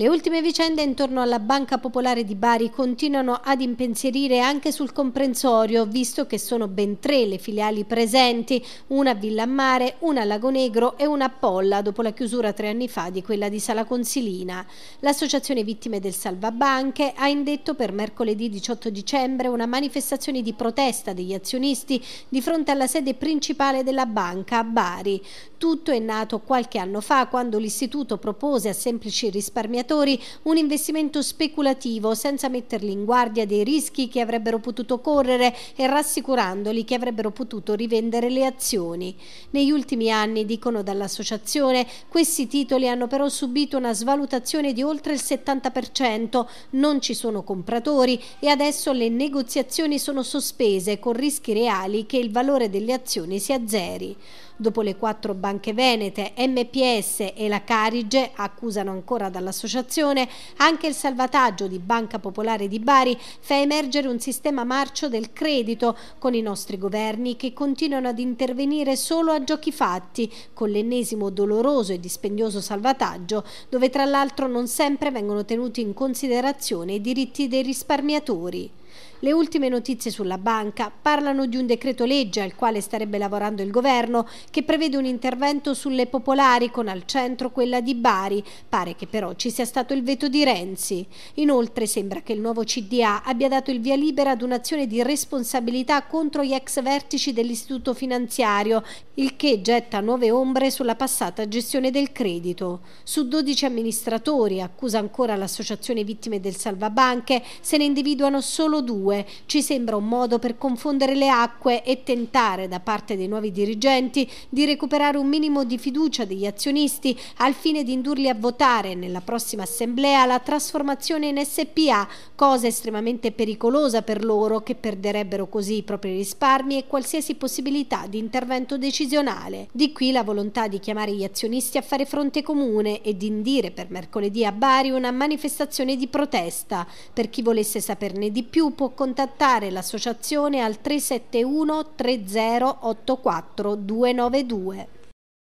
Le ultime vicende intorno alla Banca Popolare di Bari continuano ad impensierire anche sul comprensorio, visto che sono ben tre le filiali presenti, una a Villa Mare, una a Lago Negro e una a Polla, dopo la chiusura tre anni fa di quella di Sala Consilina. L'associazione Vittime del Salvabanche ha indetto per mercoledì 18 dicembre una manifestazione di protesta degli azionisti di fronte alla sede principale della banca a Bari. Tutto è nato qualche anno fa quando l'istituto propose a semplici risparmiatori risparmiatori un investimento speculativo senza metterli in guardia dei rischi che avrebbero potuto correre e rassicurandoli che avrebbero potuto rivendere le azioni. Negli ultimi anni, dicono dall'associazione, questi titoli hanno però subito una svalutazione di oltre il 70%, non ci sono compratori e adesso le negoziazioni sono sospese con rischi reali che il valore delle azioni si azzeri. Dopo le quattro banche venete, MPS e la Carige accusano ancora dall'associazione dell'associazione, anche il salvataggio di Banca Popolare di Bari fa emergere un sistema marcio del credito con i nostri governi che continuano ad intervenire solo a giochi fatti, con l'ennesimo doloroso e dispendioso salvataggio, dove tra l'altro non sempre vengono tenuti in considerazione i diritti dei risparmiatori. Le ultime notizie sulla banca parlano di un decreto legge al quale starebbe lavorando il governo che prevede un intervento sulle popolari con al centro quella di Bari. Pare che però ci sia stato il veto di Renzi. Inoltre sembra che il nuovo CDA abbia dato il via libera ad un'azione di responsabilità contro gli ex vertici dell'istituto finanziario il che getta nuove ombre sulla passata gestione del credito. Su 12 amministratori, accusa ancora l'associazione vittime del salvabanche, se ne individuano solo due. Ci sembra un modo per confondere le acque e tentare da parte dei nuovi dirigenti di recuperare un minimo di fiducia degli azionisti al fine di indurli a votare nella prossima assemblea la trasformazione in SPA, cosa estremamente pericolosa per loro che perderebbero così i propri risparmi e qualsiasi possibilità di intervento decisivo decisionale. Di qui la volontà di chiamare gli azionisti a fare fronte comune e di indire per mercoledì a Bari una manifestazione di protesta. Per chi volesse saperne di più può contattare l'associazione al 371 3084 292.